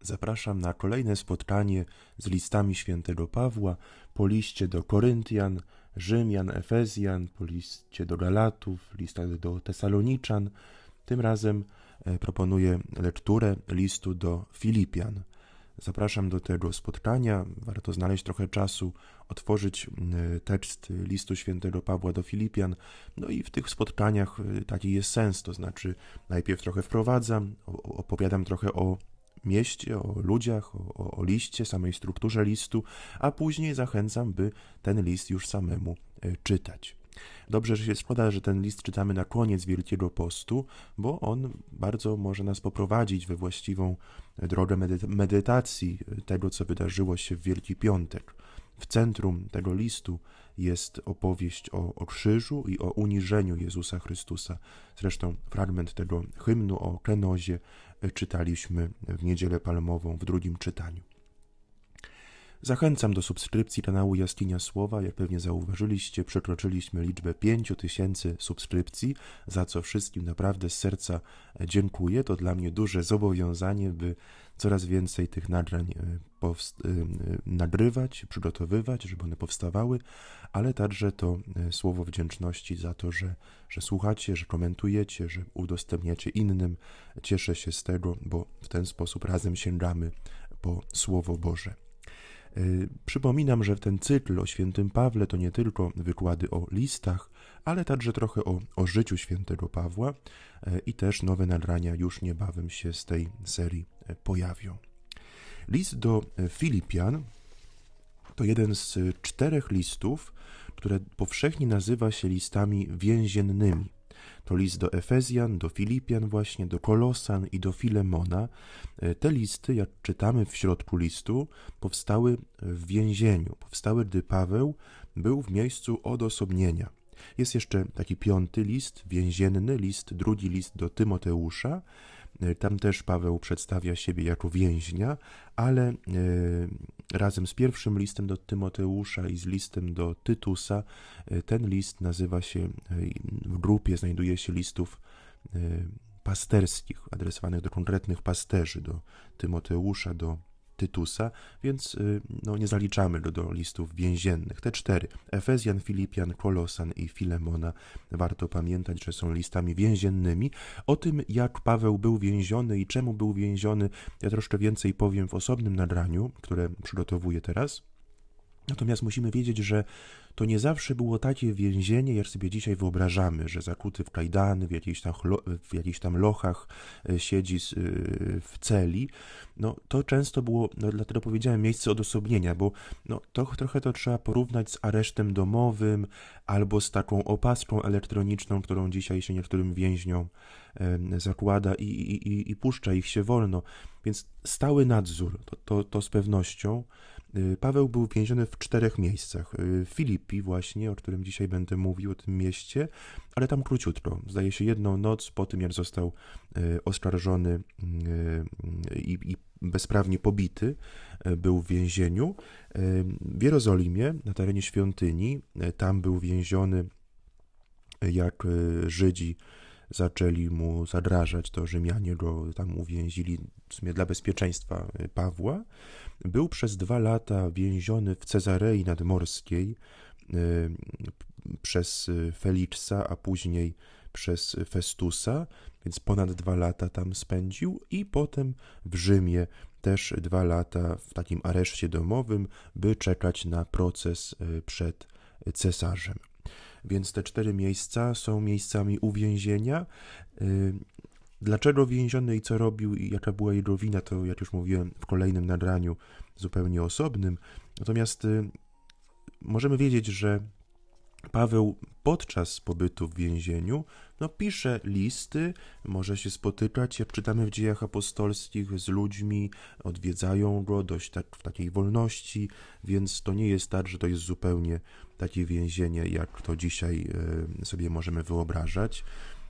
Zapraszam na kolejne spotkanie z listami świętego Pawła po liście do Koryntian, Rzymian, Efezjan, po liście do Galatów, listach do Tesaloniczan. Tym razem e, proponuję lekturę listu do Filipian. Zapraszam do tego spotkania. Warto znaleźć trochę czasu, otworzyć y, tekst listu świętego Pawła do Filipian. No i w tych spotkaniach y, taki jest sens, to znaczy najpierw trochę wprowadzam, opowiadam trochę o mieście, o ludziach, o, o liście, samej strukturze listu, a później zachęcam, by ten list już samemu y, czytać. Dobrze, że się składa, że ten list czytamy na koniec Wielkiego Postu, bo on bardzo może nas poprowadzić we właściwą drogę medytacji tego, co wydarzyło się w Wielki Piątek. W centrum tego listu jest opowieść o, o krzyżu i o uniżeniu Jezusa Chrystusa. Zresztą fragment tego hymnu o kenozie e, czytaliśmy w Niedzielę Palmową w drugim czytaniu. Zachęcam do subskrypcji kanału Jaskinia Słowa. Jak pewnie zauważyliście, przekroczyliśmy liczbę 5000 subskrypcji, za co wszystkim naprawdę z serca e, dziękuję. To dla mnie duże zobowiązanie, by coraz więcej tych nagrań e, e, nagrywać, przygotowywać, żeby one powstawały, ale także to słowo wdzięczności za to, że, że słuchacie, że komentujecie, że udostępniacie innym. Cieszę się z tego, bo w ten sposób razem sięgamy po Słowo Boże. Y, przypominam, że ten cykl o świętym Pawle to nie tylko wykłady o listach, ale także trochę o, o życiu świętego Pawła y, i też nowe nagrania już niebawem się z tej serii y, pojawią. List do Filipian to jeden z czterech listów, które powszechnie nazywa się listami więziennymi. To list do Efezjan, do Filipian właśnie, do Kolosan i do Filemona. E, te listy, jak czytamy w środku listu, powstały w więzieniu, powstały, gdy Paweł był w miejscu odosobnienia jest jeszcze taki piąty list, więzienny list, drugi list do Tymoteusza. E, tam też Paweł przedstawia siebie jako więźnia, ale e, razem z pierwszym listem do Tymoteusza i z listem do Tytusa, e, ten list nazywa się, w grupie znajduje się listów pasterskich, adresowanych do konkretnych pasterzy, do Tymoteusza, do Tytusa, więc y, no, nie zaliczamy do, do listów więziennych. Te cztery, Efezjan, Filipian, Kolosan i Filemona, warto pamiętać, że są listami więziennymi. O tym, jak Paweł był więziony i czemu był więziony, ja troszkę więcej powiem w osobnym nagraniu, które przygotowuję teraz. Natomiast musimy wiedzieć, że to nie zawsze było takie więzienie, jak sobie dzisiaj wyobrażamy, że zakuty w kajdany, w jakichś tam, w jakichś tam lochach e, siedzi e, w celi. No, to często było, no, dlatego powiedziałem, miejsce odosobnienia, bo no, to, trochę to trzeba porównać z aresztem domowym albo z taką opaską elektroniczną, którą dzisiaj się niektórym więźniom zakłada i, i, i, i puszcza ich się wolno. Więc stały nadzór, to, to, to z pewnością. Y, Paweł był więziony w czterech miejscach. W y, Filipi właśnie, o którym dzisiaj będę mówił, o tym mieście, ale tam króciutko. Zdaje się jedną noc po tym, jak został y, oskarżony i, i bezprawnie pobity, był w więzieniu. W Jerozolimie, na terenie świątyni, tam był więziony jak Żydzi zaczęli mu zadrażać, to Rzymianie go tam uwięzili w sumie dla bezpieczeństwa y, Pawła. Był przez dwa lata więziony w Cezarei Nadmorskiej y, przez y, Feliksa, a później przez Festusa, więc ponad dwa lata tam spędził i potem w Rzymie też dwa lata w takim areszcie domowym, by czekać na proces przed cesarzem. Więc te cztery miejsca są miejscami uwięzienia. Y, dlaczego więziony i co robił i jaka była jego wina, to jak już mówiłem w kolejnym nagraniu zupełnie osobnym. Natomiast y, możemy wiedzieć, że Paweł podczas pobytu w więzieniu no, pisze listy, może się spotykać, jak czytamy w dziejach apostolskich, z ludźmi, odwiedzają go dość tak w takiej wolności, więc to nie jest tak, że to jest zupełnie takie więzienie, jak to dzisiaj e, sobie możemy wyobrażać.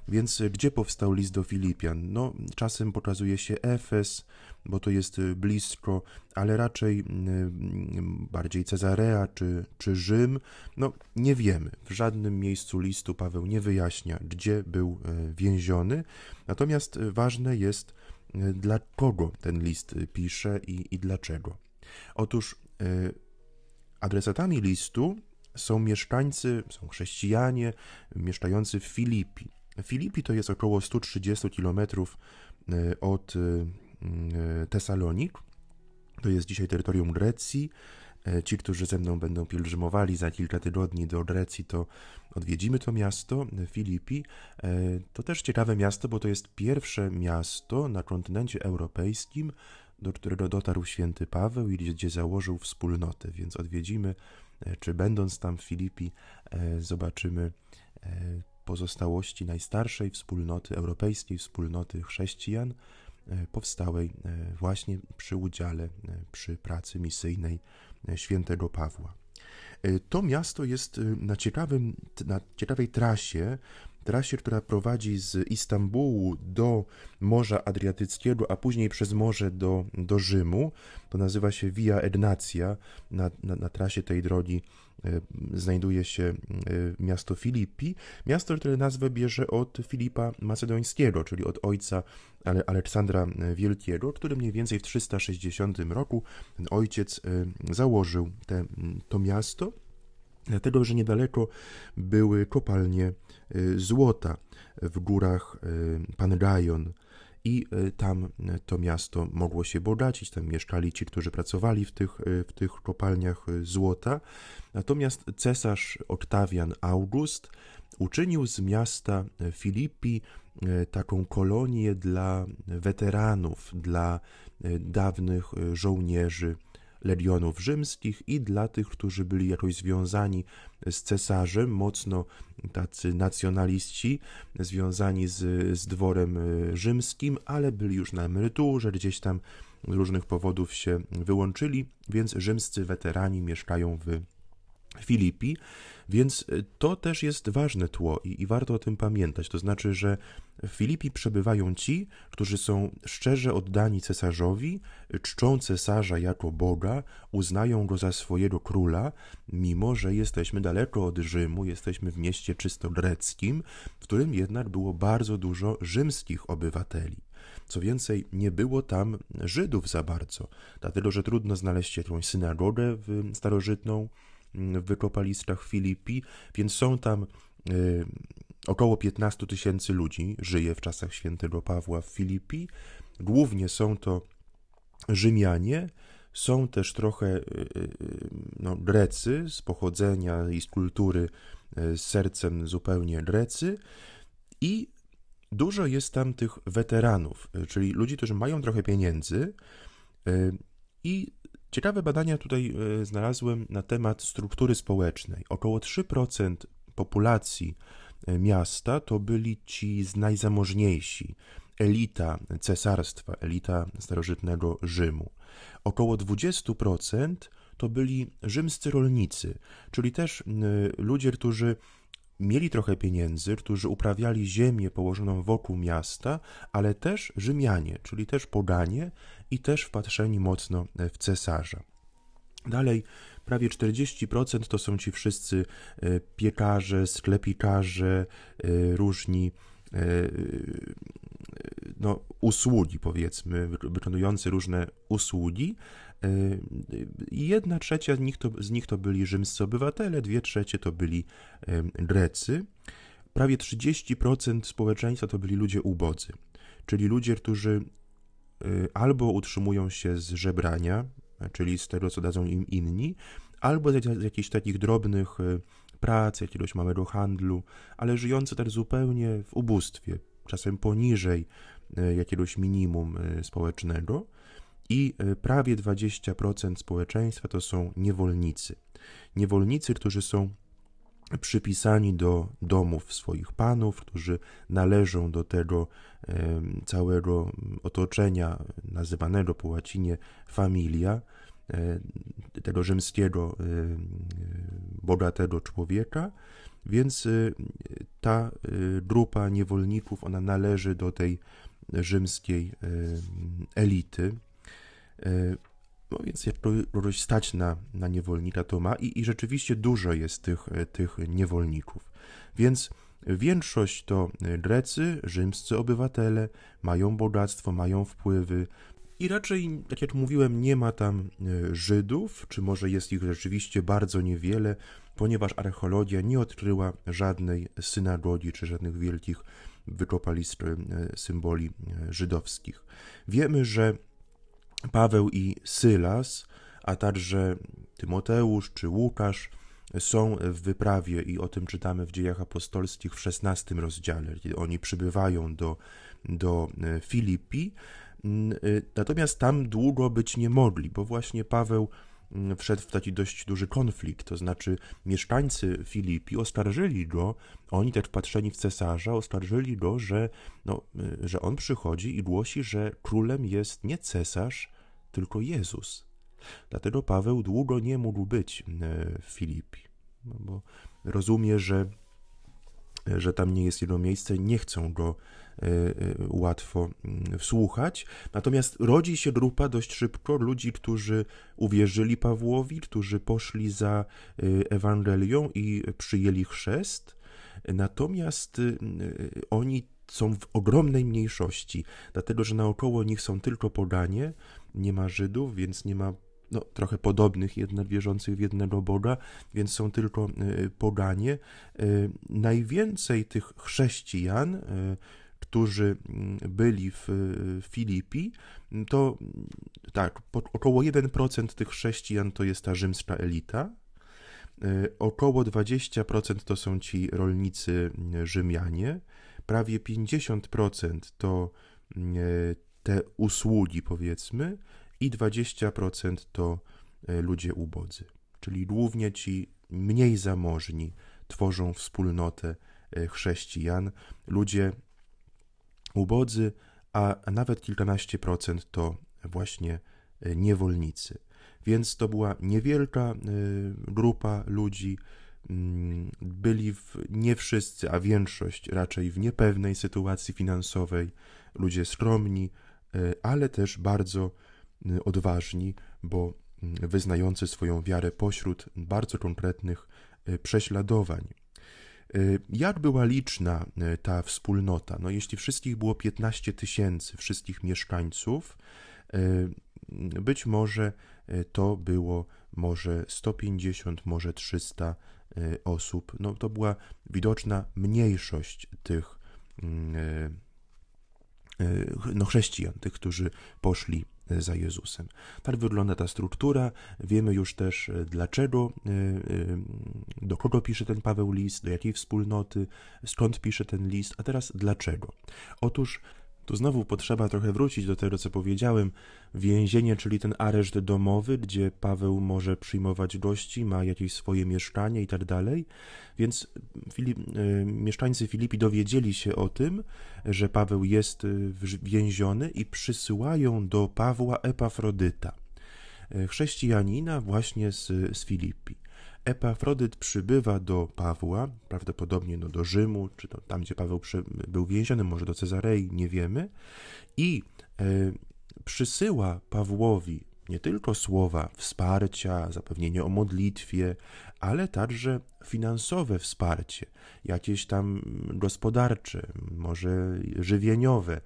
Więc y, gdzie powstał list do Filipian? No, czasem pokazuje się Efes, bo to jest y, blisko, ale raczej y, mm, bardziej Cezarea czy, czy Rzym. No, nie wiemy. W żadnym miejscu listu Paweł nie wyjaśnia, gdzie był więziony. Natomiast ważne jest, dla kogo ten list pisze i, i dlaczego. Otóż adresatami listu są mieszkańcy, są chrześcijanie mieszkający w Filipii. Filipi to jest około 130 km e, od e, e, Tesalonik. To jest dzisiaj terytorium Grecji. Ci, którzy ze mną będą pielgrzymowali za kilka tygodni do Grecji, to odwiedzimy to miasto, Filipi. To też ciekawe miasto, bo to jest pierwsze miasto na kontynencie europejskim, do którego dotarł święty Paweł i gdzie założył wspólnotę, więc odwiedzimy, czy będąc tam w Filipi, zobaczymy pozostałości najstarszej wspólnoty, europejskiej wspólnoty chrześcijan, e, powstałej e, właśnie przy udziale, e, przy pracy misyjnej świętego Pawła. To miasto jest na, ciekawym, na ciekawej trasie, trasie, która prowadzi z Istambułu do Morza Adriatyckiego, a później przez morze do, do Rzymu. To nazywa się Via Ednacja Na, na, na trasie tej drogi Y, znajduje się y, miasto Filipi, miasto, które nazwę bierze od Filipa Macedońskiego, czyli od ojca Aleksandra Wielkiego, który mniej więcej w 360 roku ten ojciec y, założył te, to miasto, dlatego że niedaleko były kopalnie złota w górach Pangajon i y, tam y, to miasto mogło się bogacić, tam mieszkali ci, którzy pracowali w tych, y, w tych kopalniach złota. Natomiast cesarz Oktawian August uczynił z miasta Filipi taką kolonię dla weteranów, dla dawnych żołnierzy legionów rzymskich i dla tych, którzy byli jakoś związani z cesarzem, mocno tacy nacjonaliści, związani z, z dworem y, rzymskim, ale byli już na emeryturze, gdzieś tam z różnych powodów się wyłączyli, więc rzymscy weterani mieszkają w Filipi, więc y, to też jest ważne tło i, i, warto o tym pamiętać. To znaczy, że w Filipi przebywają ci, którzy są szczerze oddani cesarzowi, czczą cesarza jako Boga, uznają go za swojego króla, mimo że jesteśmy daleko od Rzymu, jesteśmy w mieście czysto greckim, w którym jednak było bardzo dużo rzymskich obywateli. Co więcej, nie było tam Żydów za bardzo, dlatego że trudno znaleźć jakąś synagogę starożytną, Mm, w wykopaliskach Filipi, więc są tam y, około 15 tysięcy ludzi żyje w czasach świętego Pawła w Filipi. Głównie są to Rzymianie, są też trochę y, y, no, Grecy z pochodzenia i z kultury z sercem zupełnie Grecy i dużo jest tam tych weteranów, czyli ludzi, którzy mają trochę pieniędzy i Ciekawe badania tutaj e, znalazłem na temat struktury społecznej. Około 3% populacji e, miasta to byli ci z najzamożniejsi, elita cesarstwa, elita starożytnego Rzymu. Około 20% to byli rzymscy rolnicy, czyli też ludzie, którzy mieli trochę pieniędzy, którzy uprawiali ziemię położoną wokół miasta, ale też Rzymianie, czyli też poganie i też wpatrzeni mocno w cesarza. Dalej, prawie 40% to są ci wszyscy e, piekarze, sklepikarze, e, różni E, e, no, usługi, powiedzmy, wykonujący różne usługi. E, jedna trzecia z nich, to, z nich to byli rzymscy obywatele, dwie trzecie to byli Grecy. Prawie 30% społeczeństwa to byli ludzie ubodzy, czyli ludzie, którzy albo utrzymują się z żebrania, czyli z tego, co dadzą im inni, albo z jakichś takich drobnych pracy, jakiegoś małego handlu, ale żyjący też zupełnie w ubóstwie, czasem poniżej e, jakiegoś minimum e, społecznego. I e, prawie 20% społeczeństwa to są niewolnicy. Niewolnicy, którzy są przypisani do domów swoich panów, którzy należą do tego całego otoczenia nazywanego po łacinie familia, E, tego rzymskiego e, e, bogatego człowieka, więc ta grupa niewolników, ona należy do tej rzymskiej elity. No więc jak kogoś stać na, na niewolnika, to ma i, i rzeczywiście dużo jest tych, tych niewolników. Więc większość to Grecy, rzymscy obywatele, mają bogactwo, mają wpływy, i raczej, tak jak mówiłem, nie ma tam e, Żydów, czy może jest ich rzeczywiście bardzo niewiele, ponieważ archeologia nie odkryła żadnej synagogi czy żadnych wielkich wykopalisk e, symboli e, żydowskich. Wiemy, że Paweł i Sylas, a także Tymoteusz czy Łukasz są w wyprawie i o tym czytamy w dziejach apostolskich w XVI rozdziale, kiedy oni przybywają do, do Filipi, Y, natomiast tam długo być nie mogli, bo właśnie Paweł mm, wszedł w taki dość duży konflikt, to znaczy mieszkańcy Filipi oskarżyli go, oni też patrzeni w cesarza, oskarżyli go, że, no, y, że on przychodzi i głosi, że królem jest nie cesarz, tylko Jezus. Dlatego Paweł długo nie mógł być y, w Filipi, bo rozumie, że, że tam nie jest jego miejsce, nie chcą go Y, y, łatwo mm, wsłuchać. Natomiast rodzi się grupa dość szybko ludzi, którzy uwierzyli Pawłowi, którzy poszli za y, Ewangelią i przyjęli chrzest. Natomiast oni są w ogromnej mniejszości, dlatego że naokoło nich są tylko poganie, nie ma Żydów, więc nie ma no, trochę podobnych, jednak wierzących w jednego Boga, więc są tylko poganie. Najwięcej tych chrześcijan, którzy mm, byli w Filipi, mm, to mm, tak, około 1% tych chrześcijan to jest ta rzymska elita, y, około 20% to są ci rolnicy Rzymianie, prawie 50% to e, te usługi, powiedzmy, i 20% to e, ludzie ubodzy, czyli głównie ci mniej zamożni tworzą wspólnotę e, chrześcijan, ludzie ubodzy, a nawet kilkanaście procent to właśnie e, niewolnicy. Więc to była niewielka e, grupa ludzi, mm, byli w, nie wszyscy, a większość raczej w niepewnej sytuacji finansowej, ludzie skromni, e, ale też bardzo odważni, bo wyznający swoją wiarę pośród bardzo konkretnych prześladowań. Y, jak była liczna y, ta wspólnota? No, jeśli wszystkich było 15 tysięcy, wszystkich mieszkańców, y, być może to było może 150, może 300 osób. No, to była widoczna mniejszość tych mm, no, chrześcijan, tych, którzy poszli Y, za Jezusem. Tak wygląda ta struktura. Wiemy już też y, dlaczego, y, do kogo pisze ten Paweł list, do jakiej wspólnoty, skąd pisze ten list, a teraz dlaczego. Otóż tu znowu potrzeba trochę wrócić do tego, co powiedziałem. Więzienie, czyli ten areszt domowy, gdzie Paweł może przyjmować gości, ma jakieś swoje mieszkanie i tak dalej. Więc Filip, e, mieszkańcy Filipi dowiedzieli się o tym, że Paweł jest e, więziony i przysyłają do Pawła Epafrodyta, e, chrześcijanina właśnie z, z Filipi. Epafrodyt przybywa do Pawła, prawdopodobnie no, do Rzymu, czy to tam, gdzie Paweł był więziony, może do Cezarei, nie wiemy, i e, przysyła Pawłowi nie tylko słowa wsparcia, zapewnienie o modlitwie, ale także finansowe wsparcie, jakieś tam gospodarcze, może żywieniowe,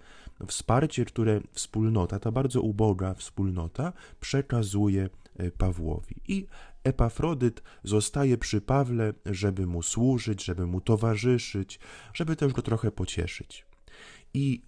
wsparcie, które wspólnota, ta bardzo uboga wspólnota przekazuje e, Pawłowi. I Epafrodyt zostaje przy Pawle, żeby mu służyć, żeby mu towarzyszyć, żeby też go trochę pocieszyć. I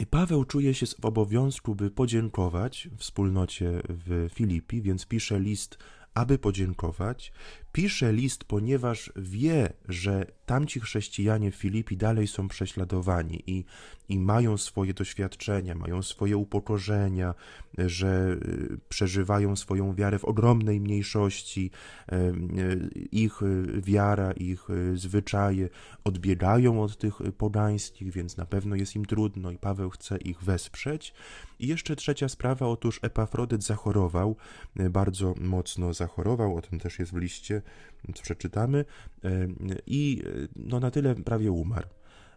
i Paweł czuje się w obowiązku, by podziękować wspólnocie w Filipi, więc pisze list, aby podziękować. Pisze list, ponieważ wie, że tamci chrześcijanie w Filipi dalej są prześladowani i, i mają swoje doświadczenia, mają swoje upokorzenia, że y, przeżywają swoją wiarę w ogromnej mniejszości. Y, y, ich wiara, ich zwyczaje odbiegają od tych pogańskich, więc na pewno jest im trudno i Paweł chce ich wesprzeć. I jeszcze trzecia sprawa, otóż Epafrodyt zachorował, bardzo mocno zachorował, o tym też jest w liście przeczytamy e, i e, no na tyle prawie umarł.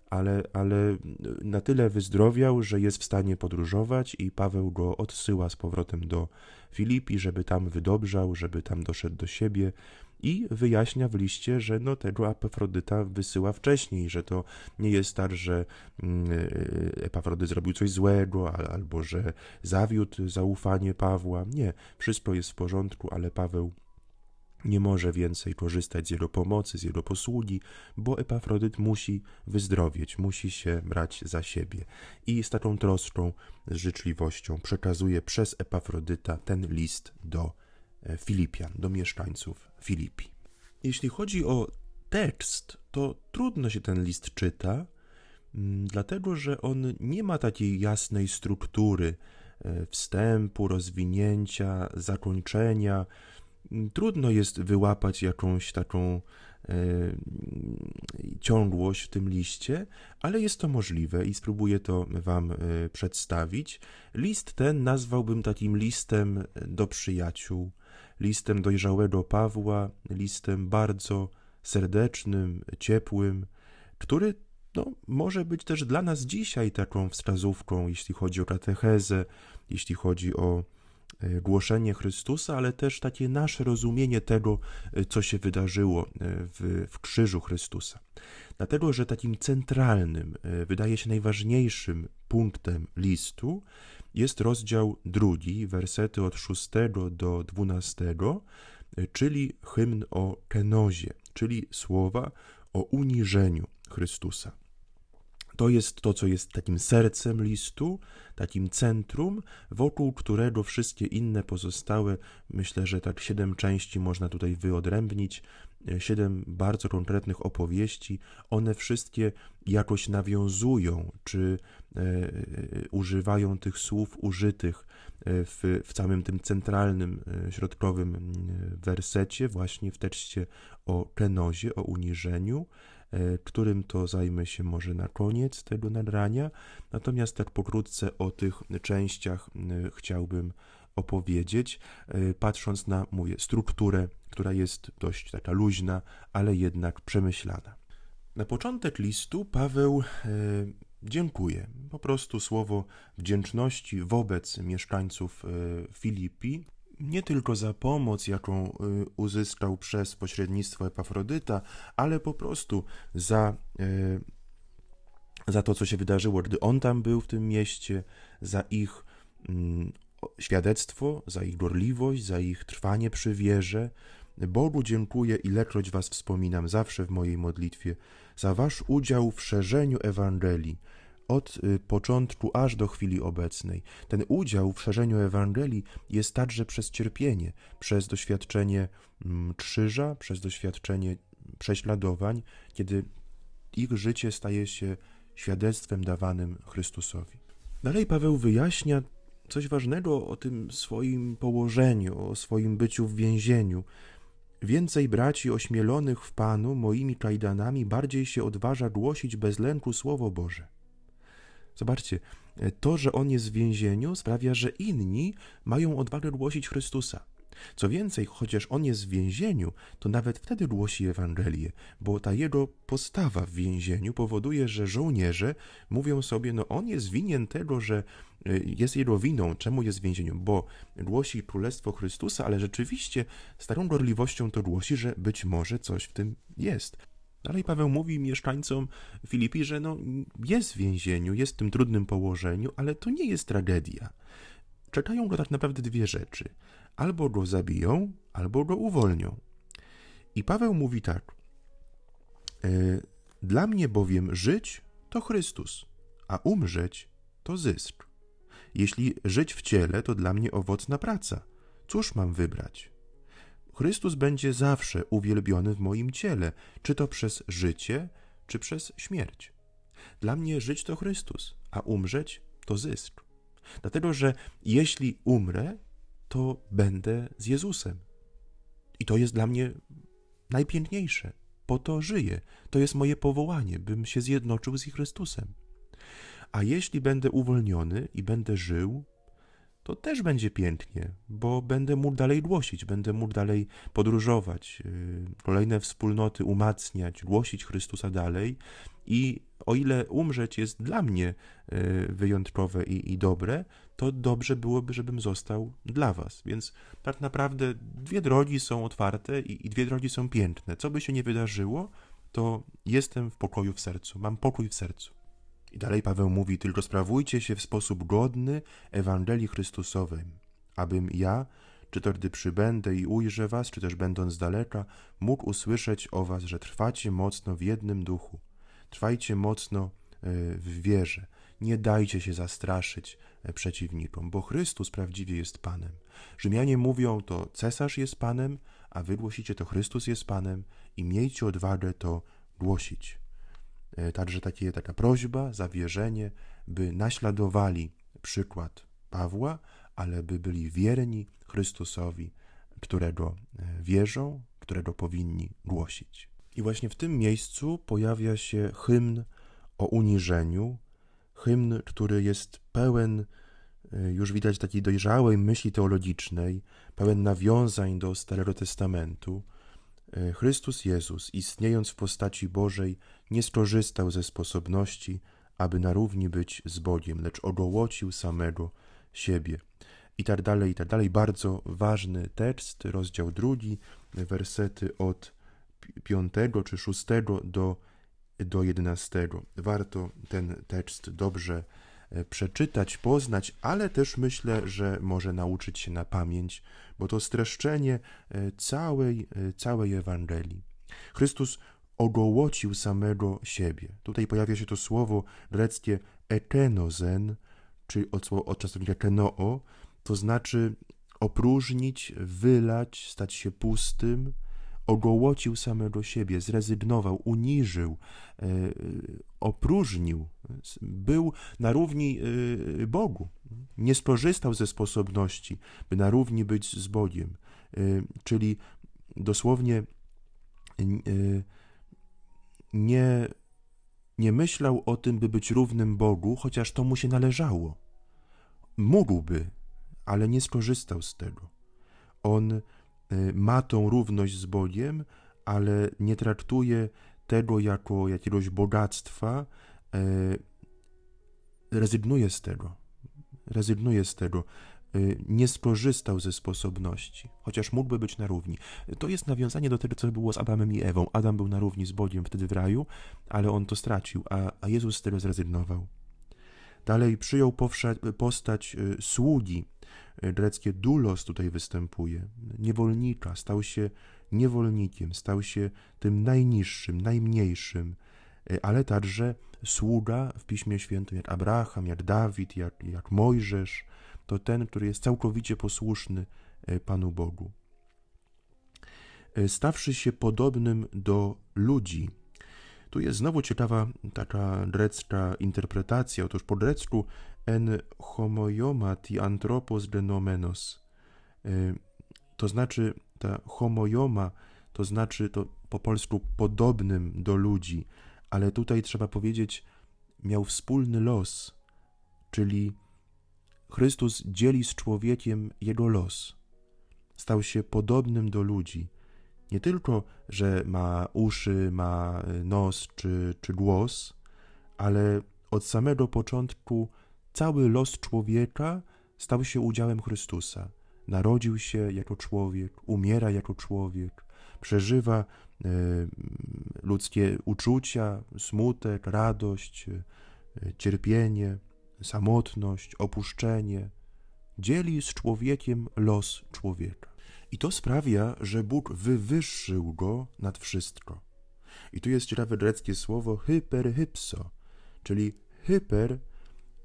Ale, ale na tyle wyzdrowiał, że jest w stanie podróżować, i Paweł go odsyła z powrotem do Filipi, żeby tam wydobrzał, żeby tam doszedł do siebie i wyjaśnia w liście, że no tego Epafrodyta wysyła wcześniej, że to nie jest tak, że mm, e, Epafrodyt zrobił coś złego albo że zawiódł zaufanie Pawła. Nie, wszystko jest w porządku, ale Paweł nie może więcej korzystać z jego pomocy, z jego posługi, bo Epafrodyt musi wyzdrowieć, musi się brać za siebie. I z taką troską, z życzliwością przekazuje przez Epafrodyta ten list do e, Filipian, do mieszkańców Filipi. Jeśli chodzi o tekst, to trudno się ten list czyta, mm, dlatego że on nie ma takiej jasnej struktury e, wstępu, rozwinięcia, zakończenia trudno jest wyłapać jakąś taką e, ciągłość w tym liście, ale jest to możliwe i spróbuję to Wam e, przedstawić. List ten nazwałbym takim listem do przyjaciół, listem dojrzałego Pawła, listem bardzo serdecznym, ciepłym, który no, może być też dla nas dzisiaj taką wskazówką, jeśli chodzi o katechezę, jeśli chodzi o E, głoszenie Chrystusa, ale też takie nasze rozumienie tego, e, co się wydarzyło e, w, w krzyżu Chrystusa. Dlatego, że takim centralnym, wydaje się najważniejszym punktem listu jest rozdział drugi, wersety od 6 do 12, czyli hymn o kenozie, czyli słowa o uniżeniu Chrystusa. To jest to, co jest takim sercem listu, takim centrum, wokół którego wszystkie inne pozostałe, myślę, że tak siedem części można tutaj wyodrębnić, e, siedem bardzo konkretnych opowieści, one wszystkie jakoś nawiązują, czy e, e, używają tych słów użytych w, w samym tym centralnym, środkowym mm, wersecie, właśnie w tekście o kenozie, o uniżeniu. E, którym to zajmę się może na koniec tego nagrania. Natomiast tak pokrótce o tych częściach chciałbym opowiedzieć, e, patrząc na, mówię, strukturę, która jest dość taka luźna, ale jednak przemyślana. Na początek listu Paweł e, dziękuję. Po prostu słowo wdzięczności wobec mieszkańców Filipi, nie tylko za pomoc, jaką y, uzyskał przez pośrednictwo Epafrodyta, ale po prostu za, y, za to, co się wydarzyło, gdy on tam był w tym mieście, za ich mm, świadectwo, za ich gorliwość, za ich trwanie przy wierze. Bogu dziękuję, ilekroć was wspominam zawsze w mojej modlitwie, za wasz udział w szerzeniu Ewangelii, od y, początku aż do chwili obecnej. Ten udział w szerzeniu Ewangelii jest także przez cierpienie, przez doświadczenie mm, krzyża, przez doświadczenie prześladowań, kiedy ich życie staje się świadectwem dawanym Chrystusowi. Dalej Paweł wyjaśnia coś ważnego o tym swoim położeniu, o swoim byciu w więzieniu. Więcej braci ośmielonych w Panu moimi kajdanami bardziej się odważa głosić bez lęku Słowo Boże. Zobaczcie, e, to, że on jest w więzieniu, sprawia, że inni mają odwagę głosić Chrystusa. Co więcej, chociaż on jest w więzieniu, to nawet wtedy głosi Ewangelię, bo ta jego postawa w więzieniu powoduje, że żołnierze mówią sobie, no on jest winien tego, że e, jest jego winą, czemu jest w więzieniu, bo głosi Królestwo Chrystusa, ale rzeczywiście z taką gorliwością to głosi, że być może coś w tym jest. Dalej Paweł mówi mieszkańcom Filipi, że no, jest w więzieniu, jest w tym trudnym położeniu, ale to nie jest tragedia. Czekają go tak naprawdę dwie rzeczy. Albo go zabiją, albo go uwolnią. I Paweł mówi tak. E, dla mnie bowiem żyć to Chrystus, a umrzeć to zysk. Jeśli żyć w ciele, to dla mnie owocna praca. Cóż mam wybrać? Chrystus będzie zawsze uwielbiony w moim ciele, czy to przez życie, czy przez śmierć. Dla mnie żyć to Chrystus, a umrzeć to zysk. Dlatego, że jeśli umrę, to będę z Jezusem. I to jest dla mnie najpiękniejsze. Po to żyję. To jest moje powołanie, bym się zjednoczył z Chrystusem. A jeśli będę uwolniony i będę żył, to też będzie pięknie, bo będę mógł dalej głosić, będę mógł dalej podróżować, y, kolejne wspólnoty umacniać, głosić Chrystusa dalej i o ile umrzeć jest dla mnie y, wyjątkowe i, i dobre, to dobrze byłoby, żebym został dla Was. Więc tak naprawdę dwie drogi są otwarte i, i dwie drogi są piękne. Co by się nie wydarzyło, to jestem w pokoju w sercu, mam pokój w sercu. I dalej Paweł mówi, tylko sprawujcie się w sposób godny Ewangelii Chrystusowej, abym ja, czy to gdy przybędę i ujrzę was, czy też będąc z daleka, mógł usłyszeć o was, że trwacie mocno w jednym duchu, trwajcie mocno e, w wierze, nie dajcie się zastraszyć e, przeciwnikom, bo Chrystus prawdziwie jest Panem. Rzymianie mówią to cesarz jest Panem, a wy głosicie to Chrystus jest Panem i miejcie odwagę to głosić. E, także takie, taka prośba, zawierzenie, by naśladowali przykład Pawła, ale by byli wierni Chrystusowi, którego e, wierzą, którego powinni głosić. I właśnie w tym miejscu pojawia się hymn o uniżeniu, hymn, który jest pełen e, już widać takiej dojrzałej myśli teologicznej, pełen nawiązań do Starego Testamentu, E, Chrystus Jezus, istniejąc w postaci Bożej, nie skorzystał ze sposobności, aby na równi być z Bogiem, lecz ogołocił samego siebie. I tak dalej, i tak dalej. Bardzo ważny tekst, rozdział drugi, wersety od piątego czy szóstego do, do 11. Warto ten tekst dobrze E, przeczytać, poznać, ale też myślę, że może nauczyć się na pamięć, bo to streszczenie e, całej, e, całej Ewangelii. Chrystus ogołocił samego siebie. Tutaj pojawia się to słowo greckie ekenozen, czyli od, od czasu kenoo, to znaczy opróżnić, wylać, stać się pustym, ogołocił samego siebie, zrezygnował, uniżył, e, opróżnił, był na równi e, Bogu, nie skorzystał ze sposobności, by na równi być z Bogiem, e, czyli dosłownie nie, nie myślał o tym, by być równym Bogu, chociaż to mu się należało. Mógłby, ale nie skorzystał z tego. On Y, ma tą równość z Bogiem, ale nie traktuje tego jako jakiegoś bogactwa, y, rezygnuje z tego. Rezygnuje z tego. Y, nie skorzystał ze sposobności, chociaż mógłby być na równi. To jest nawiązanie do tego, co było z Adamem i Ewą. Adam był na równi z Bogiem wtedy w raju, ale on to stracił, a, a Jezus z tego zrezygnował. Dalej przyjął postać sługi, Y, greckie dulos tutaj występuje, niewolnika, stał się niewolnikiem, stał się tym najniższym, najmniejszym, y, ale także sługa w Piśmie Świętym, jak Abraham, jak Dawid, jak, jak Mojżesz, to ten, który jest całkowicie posłuszny y, Panu Bogu. Stawszy się podobnym do ludzi, tu jest znowu ciekawa taka grecka interpretacja. Otóż po grecku en ti antropos denomenos. Y, to znaczy, ta homojoma, to znaczy to po polsku podobnym do ludzi, ale tutaj trzeba powiedzieć, miał wspólny los, czyli Chrystus dzieli z człowiekiem jego los. Stał się podobnym do ludzi. Nie tylko, że ma uszy, ma y, nos czy, czy głos, ale od samego początku Cały los człowieka stał się udziałem Chrystusa. Narodził się jako człowiek, umiera jako człowiek, przeżywa e, ludzkie uczucia, smutek, radość, e, cierpienie, samotność, opuszczenie. Dzieli z człowiekiem los człowieka. I to sprawia, że Bóg wywyższył go nad wszystko. I tu jest ciekawe greckie słowo hyperhypso, czyli hyper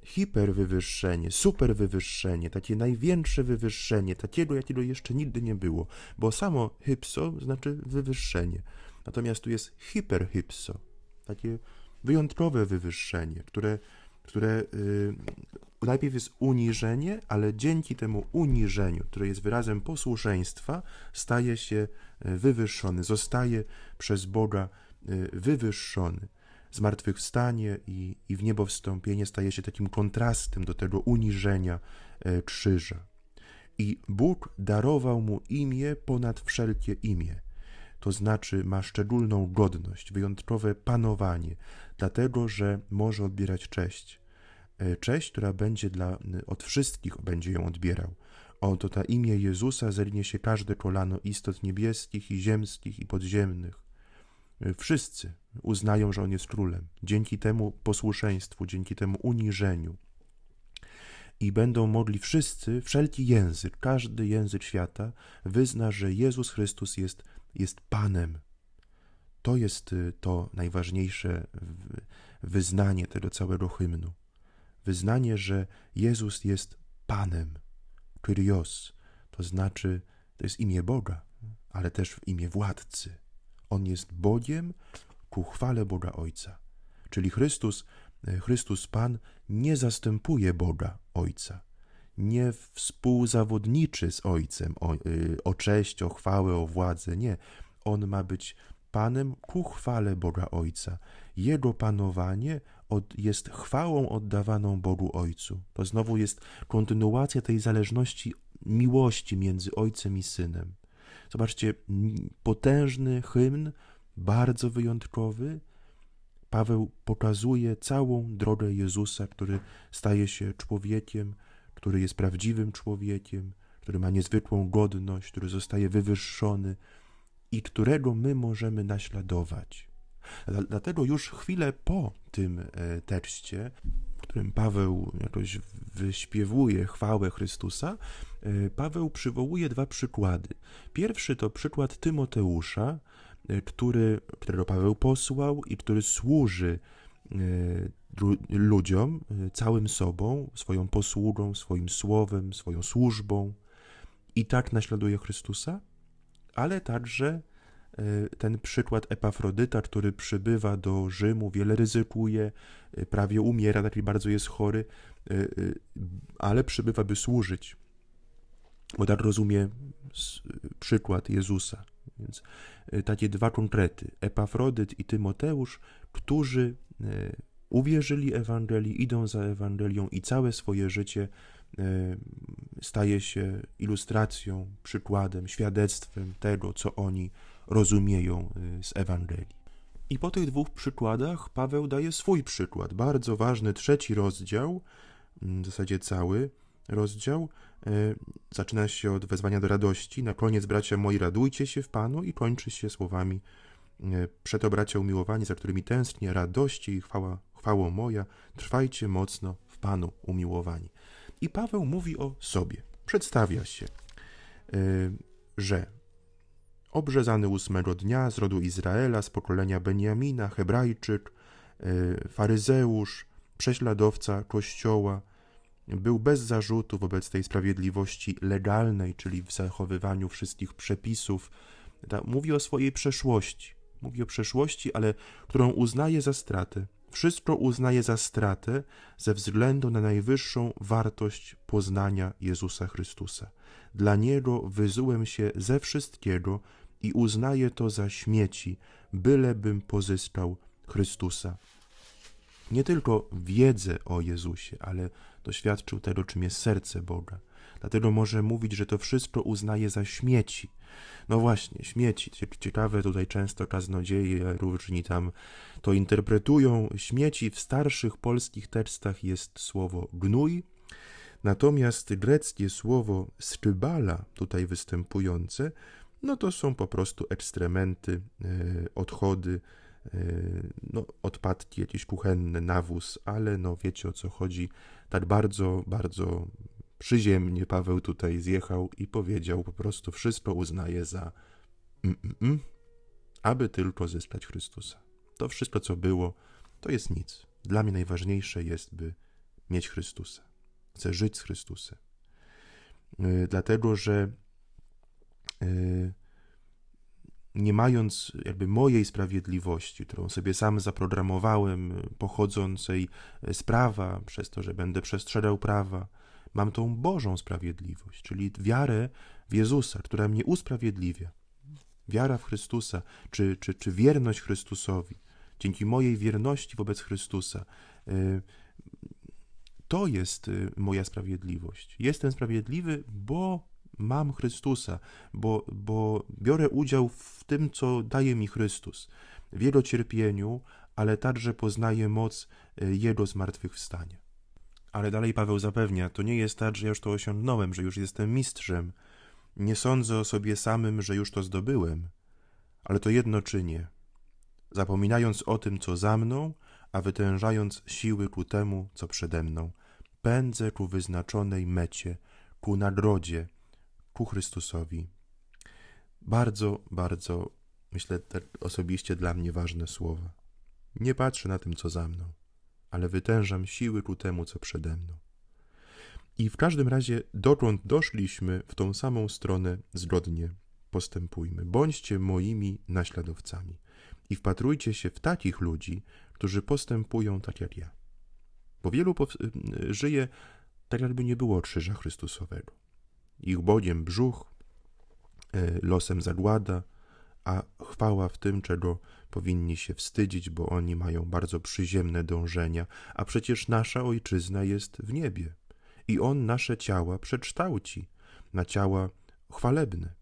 hiperwywyższenie, superwywyższenie, takie największe wywyższenie, takiego, jakiego jeszcze nigdy nie było, bo samo hypso znaczy wywyższenie. Natomiast tu jest hiperhypso, takie wyjątkowe wywyższenie, które, które yy, najpierw jest uniżenie, ale dzięki temu uniżeniu, które jest wyrazem posłuszeństwa, staje się y, wywyższony, zostaje przez Boga y, wywyższony zmartwychwstanie i, i w niebo wstąpienie staje się takim kontrastem do tego uniżenia e, krzyża. I Bóg darował mu imię ponad wszelkie imię. To znaczy ma szczególną godność, wyjątkowe panowanie, dlatego że może odbierać cześć. E, cześć, która będzie dla, e, od wszystkich będzie ją odbierał. Oto ta imię Jezusa zernie się każde kolano istot niebieskich i ziemskich i podziemnych. Wszyscy, uznają, że on jest królem. Dzięki temu posłuszeństwu, dzięki temu uniżeniu. I będą mogli wszyscy, wszelki język, każdy język świata wyzna, że Jezus Chrystus jest, jest Panem. To jest y, to najważniejsze wyznanie tego całego hymnu. Wyznanie, że Jezus jest Panem. Kyrios to znaczy, to jest imię Boga, ale też w imię władcy. On jest Bogiem, ku chwale Boga Ojca. Czyli Chrystus, e, Chrystus Pan nie zastępuje Boga Ojca, nie współzawodniczy z Ojcem o, e, o cześć, o chwałę, o władzę. Nie, On ma być Panem ku chwale Boga Ojca. Jego panowanie od, jest chwałą oddawaną Bogu Ojcu. To znowu jest kontynuacja tej zależności miłości między Ojcem i Synem. Zobaczcie, potężny hymn bardzo wyjątkowy. Paweł pokazuje całą drogę Jezusa, który staje się człowiekiem, który jest prawdziwym człowiekiem, który ma niezwykłą godność, który zostaje wywyższony i którego my możemy naśladować. Dlatego już chwilę po tym e, tekście, w którym Paweł jakoś wyśpiewuje chwałę Chrystusa, e, Paweł przywołuje dwa przykłady. Pierwszy to przykład Tymoteusza, Y, który, którego Paweł posłał i który służy y, ludziom y, całym sobą, swoją posługą, swoim słowem, swoją służbą i tak naśladuje Chrystusa, ale także ten przykład Epafrodyta, który przybywa do Rzymu, wiele ryzykuje, prawie umiera, taki bardzo jest chory, ale przybywa, by służyć, bo tak rozumie przykład Jezusa. Więc e, takie dwa konkrety, Epafrodyt i Tymoteusz, którzy e, uwierzyli Ewangelii, idą za Ewangelią i całe swoje życie e, staje się ilustracją, przykładem, świadectwem tego, co oni rozumieją z Ewangelii. I po tych dwóch przykładach Paweł daje swój przykład, bardzo ważny trzeci rozdział, mm, w zasadzie cały, rozdział e, zaczyna się od wezwania do radości. Na koniec, bracia moi, radujcie się w Panu i kończy się słowami e, Przeto, bracia umiłowani, za którymi tęsknię, radości i chwała, chwało moja, trwajcie mocno w Panu umiłowani. I Paweł mówi o sobie, przedstawia się, e, że obrzezany ósmego dnia z rodu Izraela, z pokolenia Beniamina, Hebrajczyk, faryzeusz, prześladowca Kościoła, był bez zarzutu wobec tej sprawiedliwości legalnej, czyli w zachowywaniu wszystkich przepisów. Mówi o swojej przeszłości. Mówi o przeszłości, ale którą uznaje za stratę. Wszystko uznaje za stratę ze względu na najwyższą wartość poznania Jezusa Chrystusa. Dla Niego wyzułem się ze wszystkiego i uznaję to za śmieci, bylebym pozyskał Chrystusa. Nie tylko wiedzę o Jezusie, ale doświadczył tego, czym jest serce Boga. Dlatego może mówić, że to wszystko uznaje za śmieci. No właśnie, śmieci. Ciekawe, tutaj często kaznodzieje różni tam to interpretują. Śmieci w starszych polskich tekstach jest słowo gnój, natomiast greckie słowo skybala, tutaj występujące, no to są po prostu ekstrementy, e, odchody, Y, no, odpadki jakieś kuchenne, nawóz, ale no wiecie o co chodzi. Tak bardzo, bardzo przyziemnie Paweł tutaj zjechał i powiedział po prostu wszystko uznaje za mm, mm, mm aby tylko zyskać Chrystusa. To wszystko, co było, to jest nic. Dla mnie najważniejsze jest, by mieć Chrystusa. Chcę żyć z Chrystusem. Yy, dlatego, że yy, nie mając jakby mojej sprawiedliwości, którą sobie sam zaprogramowałem, pochodzącej e, z prawa, przez to, że będę przestrzegał prawa, mam tą Bożą sprawiedliwość, czyli wiarę w Jezusa, która mnie usprawiedliwia. Wiara w Chrystusa, czy, czy, czy wierność Chrystusowi, dzięki mojej wierności wobec Chrystusa, e, to jest e, moja sprawiedliwość. Jestem sprawiedliwy, bo mam Chrystusa, bo, bo biorę udział w tym, co daje mi Chrystus. cierpieniu, ale także poznaję moc e, Jego zmartwychwstania. Ale dalej Paweł zapewnia, to nie jest tak, że ja już to osiągnąłem, że już jestem mistrzem. Nie sądzę o sobie samym, że już to zdobyłem, ale to jedno czynię. Zapominając o tym, co za mną, a wytężając siły ku temu, co przede mną, pędzę ku wyznaczonej mecie, ku nagrodzie, ku Chrystusowi. Bardzo, bardzo, myślę, tak osobiście dla mnie ważne słowa. Nie patrzę na tym, co za mną, ale wytężam siły ku temu, co przede mną. I w każdym razie, dokąd doszliśmy, w tą samą stronę zgodnie postępujmy. Bądźcie moimi naśladowcami i wpatrujcie się w takich ludzi, którzy postępują tak jak ja. Bo wielu y, y, żyje tak, jakby nie było krzyża Chrystusowego ich bogiem brzuch, e, losem zagłada, a chwała w tym, czego powinni się wstydzić, bo oni mają bardzo przyziemne dążenia, a przecież nasza ojczyzna jest w niebie i On nasze ciała przekształci na ciała chwalebne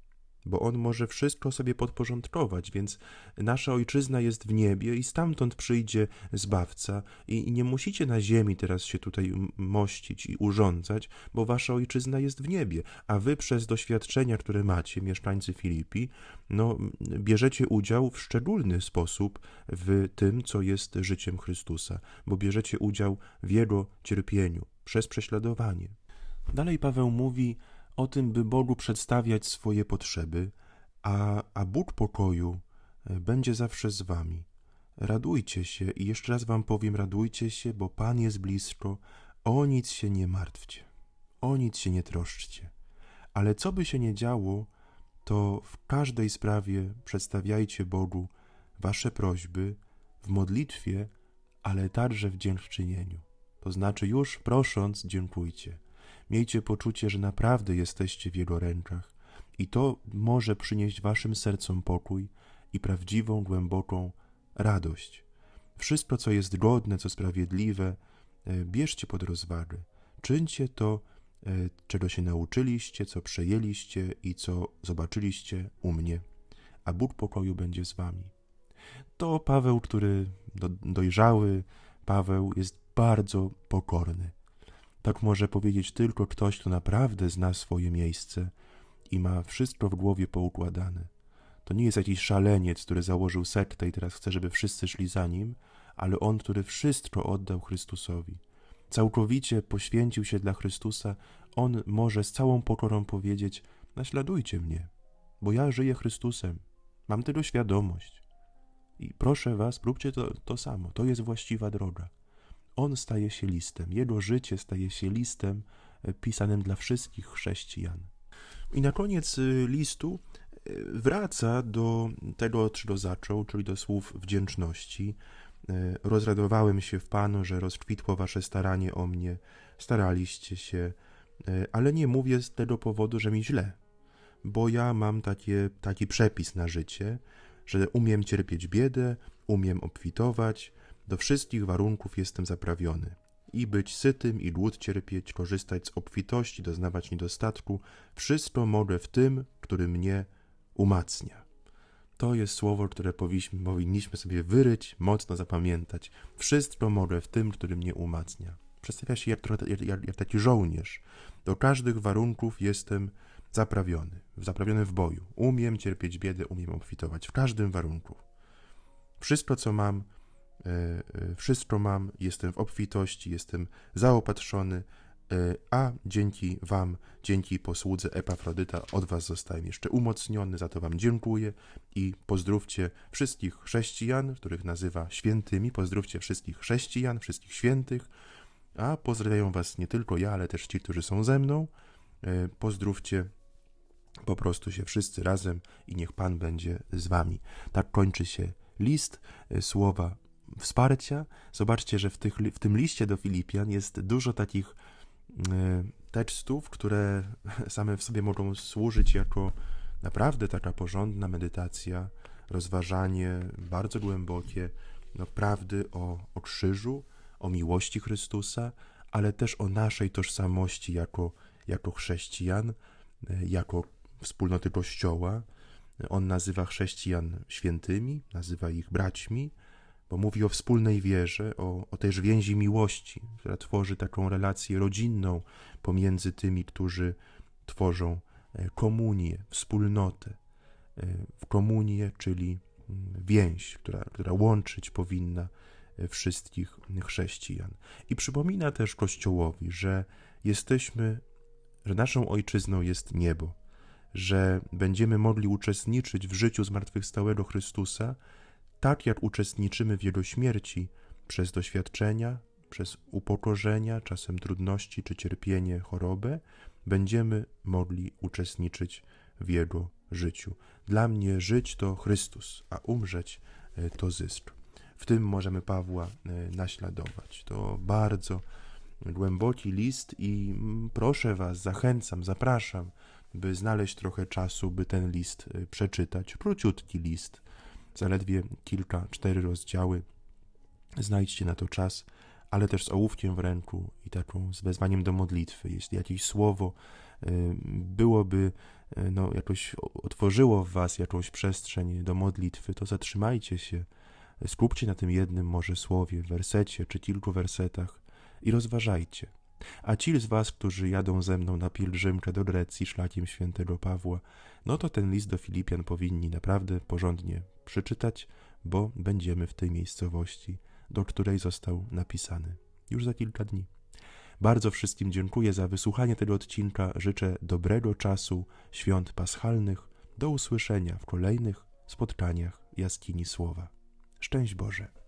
bo On może wszystko sobie podporządkować, więc nasza Ojczyzna jest w niebie i stamtąd przyjdzie Zbawca i nie musicie na ziemi teraz się tutaj mościć i urządzać, bo wasza Ojczyzna jest w niebie, a wy przez doświadczenia, które macie, mieszkańcy Filipi, no, bierzecie udział w szczególny sposób w tym, co jest życiem Chrystusa, bo bierzecie udział w Jego cierpieniu, przez prześladowanie. Dalej Paweł mówi, o tym, by Bogu przedstawiać swoje potrzeby, a, a Bóg pokoju e, będzie zawsze z wami. Radujcie się i jeszcze raz wam powiem, radujcie się, bo Pan jest blisko, o nic się nie martwcie, o nic się nie troszczcie. Ale co by się nie działo, to w każdej sprawie przedstawiajcie Bogu wasze prośby w modlitwie, ale także w dziękczynieniu. To znaczy już prosząc dziękujcie. Miejcie poczucie, że naprawdę jesteście w Jego rękach i to może przynieść Waszym sercom pokój i prawdziwą, głęboką radość. Wszystko, co jest godne, co sprawiedliwe, e, bierzcie pod rozwagę. Czyńcie to, e, czego się nauczyliście, co przejęliście i co zobaczyliście u mnie, a Bóg pokoju będzie z Wami. To Paweł, który dojrzały, Paweł jest bardzo pokorny. Tak może powiedzieć tylko ktoś, kto naprawdę zna swoje miejsce i ma wszystko w głowie poukładane. To nie jest jakiś szaleniec, który założył sektę i teraz chce, żeby wszyscy szli za nim, ale on, który wszystko oddał Chrystusowi. Całkowicie poświęcił się dla Chrystusa, on może z całą pokorą powiedzieć: Naśladujcie mnie, bo ja żyję Chrystusem, mam tego świadomość. I proszę was, próbcie to, to samo, to jest właściwa droga. On staje się listem, jego życie staje się listem e, pisanym dla wszystkich chrześcijan. I na koniec e, listu e, wraca do tego, od czego zaczął, czyli do słów wdzięczności. Rozradowałem się w Panu, że rozkwitło wasze staranie o mnie, staraliście się, ale nie mówię z tego powodu, że mi źle, bo ja mam takie, taki przepis na życie, że umiem cierpieć biedę, umiem obfitować, do wszystkich warunków jestem zaprawiony. I być sytym, i głód cierpieć, korzystać z obfitości, doznawać niedostatku, wszystko mogę w tym, który mnie umacnia. To jest słowo, które powinniśmy, powinniśmy sobie wyryć, mocno zapamiętać. Wszystko mogę w tym, który mnie umacnia. Przedstawia się jak, jak, jak taki żołnierz. Do każdych warunków jestem zaprawiony, zaprawiony w boju. Umiem cierpieć biedę, umiem obfitować w każdym warunku. Wszystko, co mam, E, e, wszystko mam, jestem w obfitości, jestem zaopatrzony, e, a dzięki Wam, dzięki posłudze Epafrodyta od Was zostałem jeszcze umocniony, za to Wam dziękuję i pozdrówcie wszystkich chrześcijan, których nazywa świętymi, pozdrówcie wszystkich chrześcijan, wszystkich świętych, a pozdrawiają Was nie tylko ja, ale też ci, którzy są ze mną. Pozdrówcie po prostu się wszyscy razem i niech Pan będzie z Wami. Tak kończy się list, słowa wsparcia. Zobaczcie, że w, tych, w tym liście do Filipian jest dużo takich e, tekstów, które same w sobie mogą służyć jako naprawdę taka porządna medytacja, rozważanie bardzo głębokie no, prawdy o, o krzyżu, o miłości Chrystusa, ale też o naszej tożsamości jako, jako chrześcijan, e, jako wspólnoty Kościoła. On nazywa chrześcijan świętymi, nazywa ich braćmi, bo mówi o wspólnej wierze, o, o więzi miłości, która tworzy taką relację rodzinną pomiędzy tymi, którzy tworzą e, komunię, wspólnotę. E, w komunię, czyli mm, więź, która, która łączyć powinna e, wszystkich chrześcijan. I przypomina też Kościołowi, że jesteśmy, że naszą ojczyzną jest niebo, że będziemy mogli uczestniczyć w życiu zmartwychwstałego Chrystusa tak jak uczestniczymy w Jego śmierci, przez doświadczenia, przez upokorzenia, czasem trudności czy cierpienie, chorobę, będziemy mogli uczestniczyć w Jego życiu. Dla mnie żyć to Chrystus, a umrzeć e, to zysk. W tym możemy Pawła e, naśladować. To bardzo głęboki list i mm, proszę Was, zachęcam, zapraszam, by znaleźć trochę czasu, by ten list e, przeczytać. Króciutki list, zaledwie kilka, cztery rozdziały. Znajdźcie na to czas, ale też z ołówkiem w ręku i taką z wezwaniem do modlitwy. Jeśli jakieś słowo y, byłoby, y, no, jakoś otworzyło w Was jakąś przestrzeń do modlitwy, to zatrzymajcie się, skupcie na tym jednym może słowie, wersecie czy kilku wersetach i rozważajcie. A ci z was, którzy jadą ze mną na pielgrzymkę do Grecji szlakiem świętego Pawła, no to ten list do Filipian powinni naprawdę porządnie przeczytać, bo będziemy w tej miejscowości, do której został napisany już za kilka dni. Bardzo wszystkim dziękuję za wysłuchanie tego odcinka. Życzę dobrego czasu, świąt paschalnych. Do usłyszenia w kolejnych spotkaniach Jaskini Słowa. Szczęść Boże!